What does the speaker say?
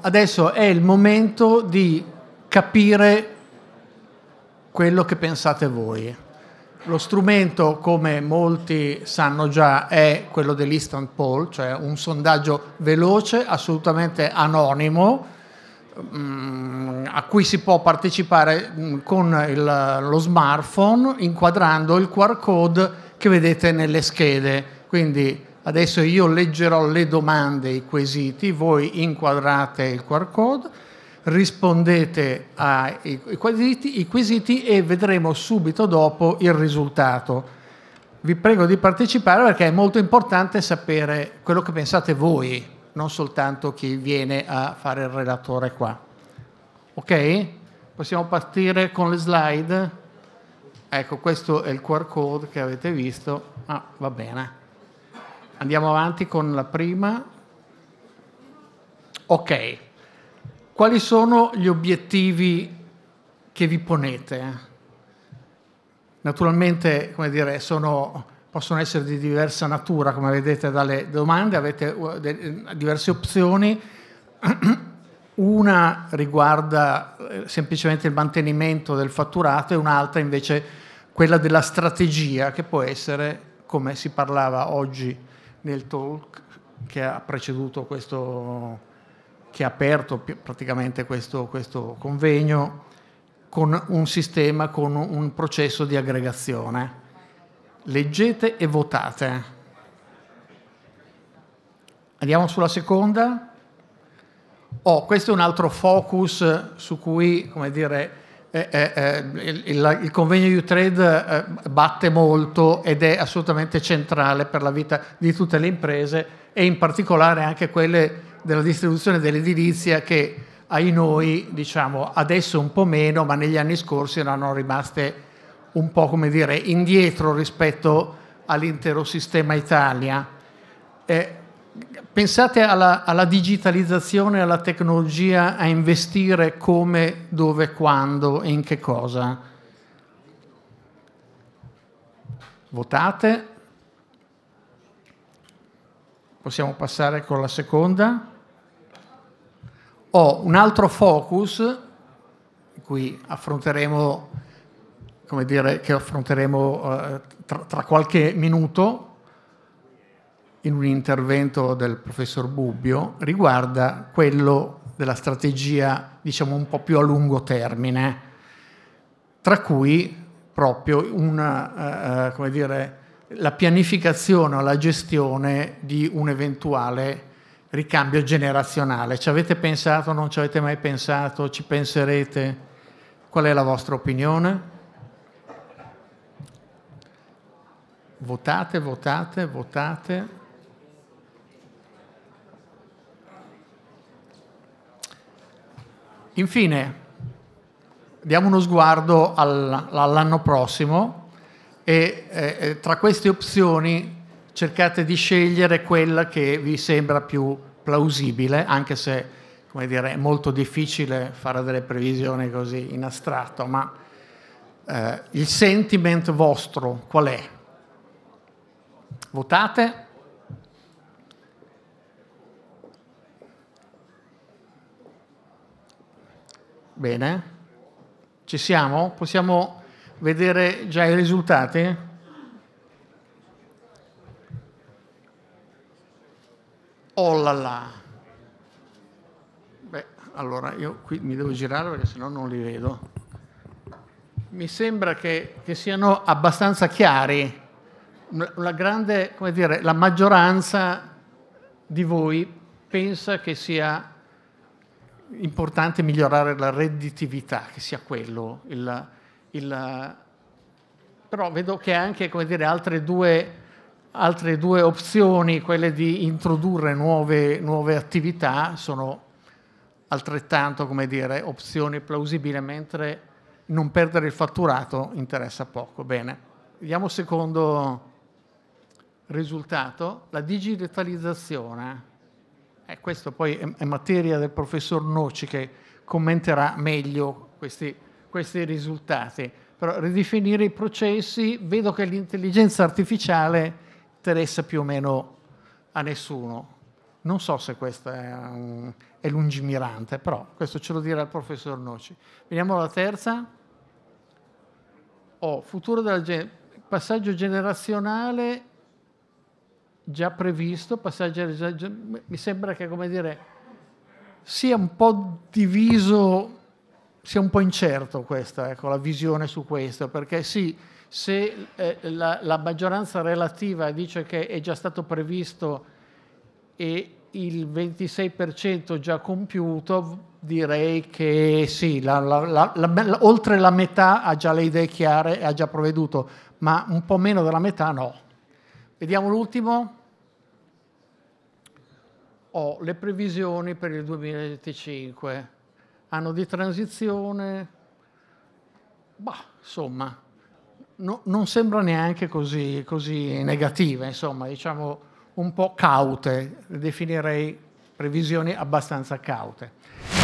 Adesso è il momento di capire quello che pensate voi. Lo strumento, come molti sanno già, è quello dell'instant poll, cioè un sondaggio veloce, assolutamente anonimo, mm, a cui si può partecipare mm, con il, lo smartphone inquadrando il QR code che vedete nelle schede. Quindi Adesso io leggerò le domande, i quesiti, voi inquadrate il QR code, rispondete ai quesiti, i quesiti e vedremo subito dopo il risultato. Vi prego di partecipare perché è molto importante sapere quello che pensate voi, non soltanto chi viene a fare il relatore qua. Ok? Possiamo partire con le slide? Ecco, questo è il QR code che avete visto. Ah, va bene. Andiamo avanti con la prima. Ok, quali sono gli obiettivi che vi ponete? Naturalmente, come dire, sono, possono essere di diversa natura, come vedete dalle domande, avete uh, diverse opzioni. Una riguarda eh, semplicemente il mantenimento del fatturato e un'altra invece quella della strategia, che può essere, come si parlava oggi, nel talk che ha preceduto questo, che ha aperto praticamente questo, questo convegno con un sistema, con un processo di aggregazione. Leggete e votate. Andiamo sulla seconda. Oh, questo è un altro focus su cui, come dire, eh, eh, eh, il, il, il, convegno U-Trade eh, batte molto ed è assolutamente centrale per la vita di tutte le imprese e in particolare anche quelle della distribuzione dell'edilizia che ai noi diciamo adesso un po' meno ma negli anni scorsi erano rimaste un po' come dire indietro rispetto all'intero sistema Italia. Eh, pensate alla, alla digitalizzazione, alla tecnologia, a investire come, dove, quando e in che cosa. Votate. Possiamo passare con la seconda. Ho un altro focus, qui affronteremo, come dire, che affronteremo eh, tra, tra qualche minuto, in un intervento del professor Bubbio riguarda quello della strategia, diciamo, un po' più a lungo termine, tra cui proprio una, eh, eh dire, la pianificazione o la gestione di un eventuale ricambio generazionale. Ci avete pensato, non ci avete mai pensato, ci penserete? Qual è la vostra opinione? Votate, votate, votate. Infine, diamo uno sguardo all'anno prossimo e eh, eh, tra queste opzioni cercate di scegliere quella che vi sembra più plausibile, anche se come dire, è molto difficile fare delle previsioni così in astratto, ma eh, il sentiment vostro qual è? Votate? Bene. Ci siamo? Possiamo vedere già i risultati? Oh là là. Beh, allora io qui mi devo girare perché sennò non li vedo. Mi sembra che, che siano abbastanza chiari. La grande, come dire, la maggioranza di voi pensa che sia importante migliorare la redditività, che sia quello. Il, il, però vedo che anche dire, altre, due, altre, due, opzioni, quelle di introdurre nuove, nuove attività, sono altrettanto come dire, opzioni plausibili, mentre non perdere il fatturato interessa poco. Bene, vediamo secondo risultato, la digitalizzazione. Eh, questo poi è, materia del professor Noci che commenterà meglio questi, questi risultati. Però ridefinire i processi, vedo che l'intelligenza artificiale interessa più o meno a nessuno. Non so se questo è, um, è lungimirante, però questo ce lo dirà il professor Noci. Veniamo alla terza. Oh, futuro della passaggio generazionale già previsto, passaggio già, già, mi sembra che come dire, sia un po' diviso, sia un po' incerto questa, ecco, la visione su questo, perché sì, se eh, la, la, maggioranza relativa dice che è già stato previsto e il 26% già compiuto, direi che sì, la, la, oltre la metà ha già le idee chiare e ha già provveduto, ma un po' meno della metà no. Vediamo l'ultimo ho le previsioni per il 2025, anno di transizione, bah, insomma, no, non sembra neanche così, così negativa, insomma, diciamo un po' caute, definirei previsioni abbastanza caute.